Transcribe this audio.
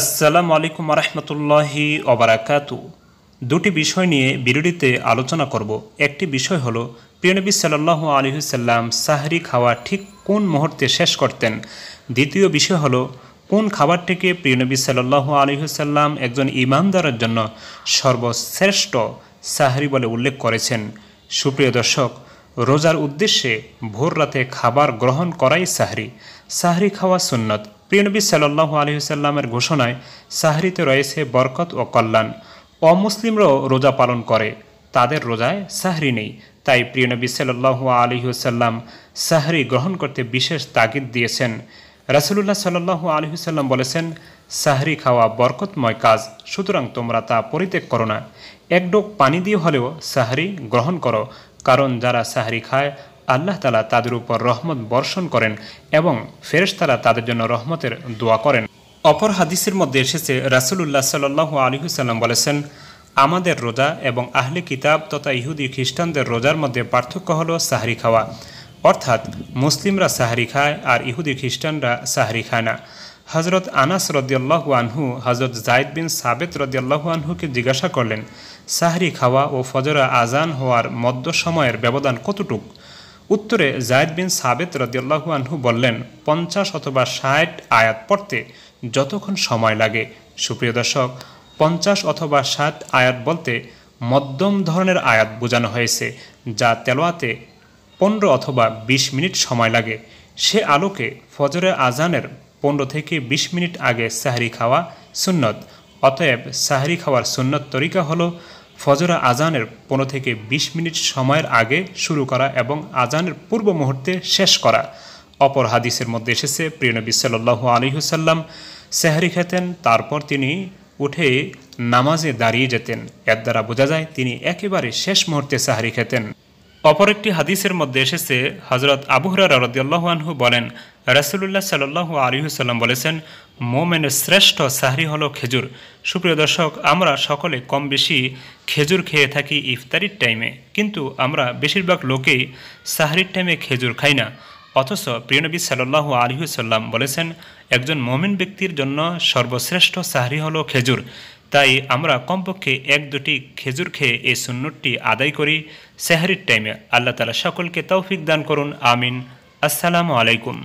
আসসালামু আলাইকুম রহমতুল্লাহি অবরাকাতু দুটি বিষয় নিয়ে বিরোধীতে আলোচনা করব একটি বিষয় হলো প্রিয়নবী সাল্লাহ সাল্লাম সাহরি খাওয়া ঠিক কোন মুহূর্তে শেষ করতেন দ্বিতীয় বিষয় হলো কোন খাবারটিকে প্রিয়নবী সাল্লাহ সাল্লাম একজন ইমানদারের জন্য সর্বশ্রেষ্ঠ সাহরি বলে উল্লেখ করেছেন সুপ্রিয় দর্শক রোজার উদ্দেশ্যে ভোর রাতে খাবার গ্রহণ করাই সাহরি সাহরি খাওয়া সুন্নত প্রিয়নবী সাল্লাহ আলহিসাল্লামের ঘোষণায় সাহরিতে রয়েছে বরকত ও কল্যাণ অমুসলিমরাও রোজা পালন করে তাদের রোজায় সাহরি নেই তাই প্রিয়নবী সাল্লাহ আলহিহসাল্লাম সাহরি গ্রহণ করতে বিশেষ তাগিদ দিয়েছেন রাসুলুল্লাহ সাল্লাহ আলহিহসাল্লাম বলেছেন সাহরি খাওয়া বরকতময় কাজ সুতরাং তোমরা তা পরিত্যাগ করো না একডোক পানি দিয়ে হলেও সাহরি গ্রহণ করো কারণ যারা সাহরি খায় আল্লাহ তালা তাদের উপর রহমত বর্ষণ করেন এবং তালা তাদের জন্য রহমতের দোয়া করেন অপর হাদিসের মধ্যে এসেছে রাসুলুল্লাহ সাল্লাহ আলহিহুসাল্লাম বলেছেন আমাদের রোজা এবং আহলে কিতাব তথা ইহুদি খ্রিস্টানদের রোজার মধ্যে পার্থক্য হল সাহারি খাওয়া অর্থাৎ মুসলিমরা সাহারি খায় আর ইহুদি খ্রিস্টানরা সাহারি খায় না হজরত আনাস রদিয়াল্লাহু আনহু হজরত জায়দ বিন সাবেত রদিয়াল্লাহু আনহুকে জিজ্ঞাসা করলেন সাহারি খাওয়া ও ফজরা আজান হওয়ার মধ্য সময়ের ব্যবধান কতটুকু উত্তরে জায়দ বিন সাবেত রদিয়াল্লাহু আনহু বললেন পঞ্চাশ অথবা ষাট আয়াত পড়তে যতক্ষণ সময় লাগে সুপ্রিয় দর্শক পঞ্চাশ অথবা ষাট আয়াত বলতে মধ্যম ধরনের আয়াত বোঝানো হয়েছে যা তেলোয়াতে পনেরো অথবা ২০ মিনিট সময় লাগে সে আলোকে ফজরে আজানের পনেরো থেকে ২০ মিনিট আগে সাহারি খাওয়া সুন্নত অতএব সাহারি খাওয়ার সুন্নত তরিকা হলো ফজরা আজানের পনেরো থেকে ২০ মিনিট সময়ের আগে শুরু করা এবং আজানের পূর্ব মুহূর্তে শেষ করা অপর হাদিসের মধ্যে এসেছে প্রিয়নবী সাল্লাহ আলহিহসাল্লাম সেহারি খেতেন তারপর তিনি উঠে নামাজে দাঁড়িয়ে যেতেন এর দ্বারা বোঝা যায় তিনি একেবারে শেষ মুহূর্তে সাহারি খেতেন অপর একটি হাদিসের মধ্যে এসেছে হজরত আবুহরা রদিয়াল্লাহানহু বলেন রাসুলুল্লাহ সাল্লাহ আলিহুসাল্লাম বলেছেন মোমেনের শ্রেষ্ঠ সাহরি হল খেজুর সুপ্রিয় দর্শক আমরা সকলে কম বেশি খেজুর খেয়ে থাকি ইফতারির টাইমে কিন্তু আমরা বেশিরভাগ লোকেই সাহরির টাইমে খেজুর খাই না অথচ প্রিয়নবী সাল্লাহ আলিহুসাল্লাম বলেছেন একজন মোমিন ব্যক্তির জন্য সর্বশ্রেষ্ঠ সাহরি হল খেজুর তাই আমরা কমপক্ষে এক দুটি খেজুর খেয়ে এই সুন্নতটি আদায় করি সেহারির টাইমে আল্লাহ তালা সকলকে তৌফিক দান করুন আমিন আসসালামু আলাইকুম